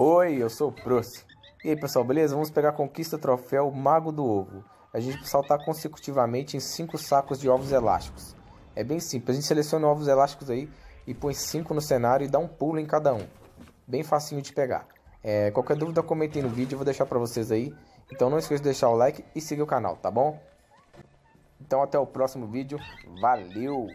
Oi, eu sou o Proce. E aí pessoal, beleza? Vamos pegar a conquista troféu Mago do Ovo. A gente precisa saltar consecutivamente em 5 sacos de ovos elásticos. É bem simples, a gente seleciona ovos elásticos aí e põe 5 no cenário e dá um pulo em cada um. Bem facinho de pegar. É, qualquer dúvida comentem no vídeo, eu vou deixar pra vocês aí. Então não esqueça de deixar o like e seguir o canal, tá bom? Então até o próximo vídeo, valeu!